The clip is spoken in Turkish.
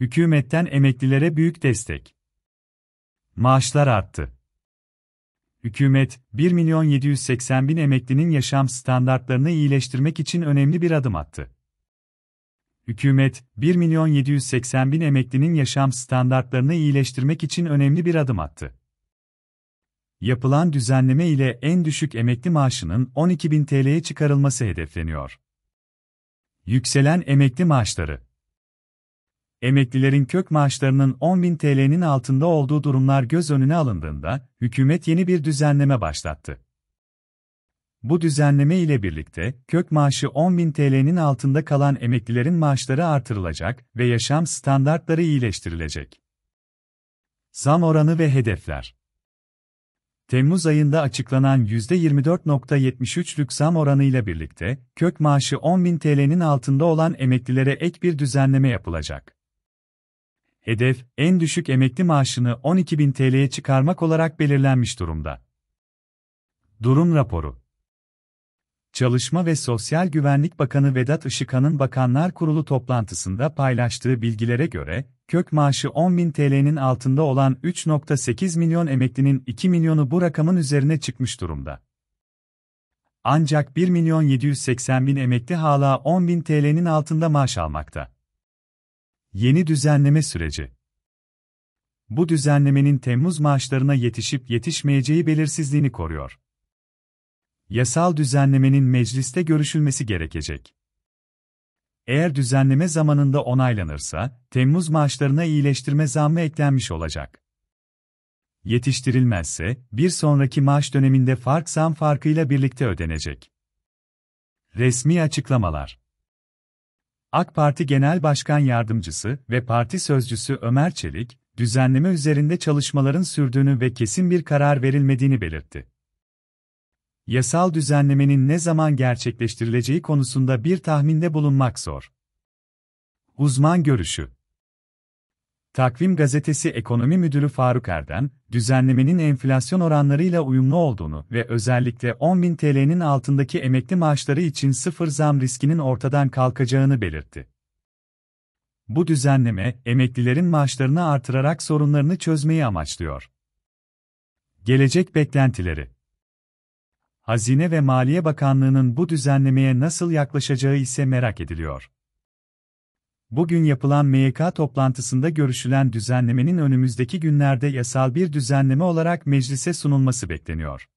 Hükümetten emeklilere büyük destek. Maaşlar arttı. Hükümet, 1 milyon 780 bin emeklinin yaşam standartlarını iyileştirmek için önemli bir adım attı. Hükümet, 1 milyon 780 bin emeklinin yaşam standartlarını iyileştirmek için önemli bir adım attı. Yapılan düzenleme ile en düşük emekli maaşının 12 bin TL'ye çıkarılması hedefleniyor. Yükselen emekli maaşları emeklilerin kök maaşlarının 10.000 TL'nin altında olduğu durumlar göz önüne alındığında, hükümet yeni bir düzenleme başlattı. Bu düzenleme ile birlikte, kök maaşı 10.000 TL'nin altında kalan emeklilerin maaşları artırılacak ve yaşam standartları iyileştirilecek. Zam oranı ve hedefler Temmuz ayında açıklanan %24.73'lük zam oranı ile birlikte, kök maaşı 10.000 TL'nin altında olan emeklilere ek bir düzenleme yapılacak hedef en düşük emekli maaşını 12.000 TL'ye çıkarmak olarak belirlenmiş durumda. Durum raporu Çalışma ve Sosyal Güvenlik Bakanı Vedat Işıkan'ın Bakanlar Kurulu toplantısında paylaştığı bilgilere göre, kök maaşı 10.000 TL'nin altında olan 3.8 milyon emeklinin 2 milyonu bu rakamın üzerine çıkmış durumda. Ancak 1 milyon 780 bin emekli hala 10.000 TL'nin altında maaş almakta. Yeni düzenleme süreci. Bu düzenlemenin Temmuz maaşlarına yetişip yetişmeyeceği belirsizliğini koruyor. Yasal düzenlemenin mecliste görüşülmesi gerekecek. Eğer düzenleme zamanında onaylanırsa, Temmuz maaşlarına iyileştirme zammı eklenmiş olacak. Yetiştirilmezse, bir sonraki maaş döneminde fark zam farkıyla birlikte ödenecek. Resmi açıklamalar AK Parti Genel Başkan Yardımcısı ve parti sözcüsü Ömer Çelik, düzenleme üzerinde çalışmaların sürdüğünü ve kesin bir karar verilmediğini belirtti. Yasal düzenlemenin ne zaman gerçekleştirileceği konusunda bir tahminde bulunmak zor. Uzman görüşü Takvim Gazetesi Ekonomi Müdürü Faruk Erdem, düzenlemenin enflasyon oranlarıyla uyumlu olduğunu ve özellikle 10.000 TL'nin altındaki emekli maaşları için sıfır zam riskinin ortadan kalkacağını belirtti. Bu düzenleme, emeklilerin maaşlarını artırarak sorunlarını çözmeyi amaçlıyor. Gelecek beklentileri Hazine ve Maliye Bakanlığı'nın bu düzenlemeye nasıl yaklaşacağı ise merak ediliyor bugün yapılan MYK toplantısında görüşülen düzenlemenin önümüzdeki günlerde yasal bir düzenleme olarak meclise sunulması bekleniyor.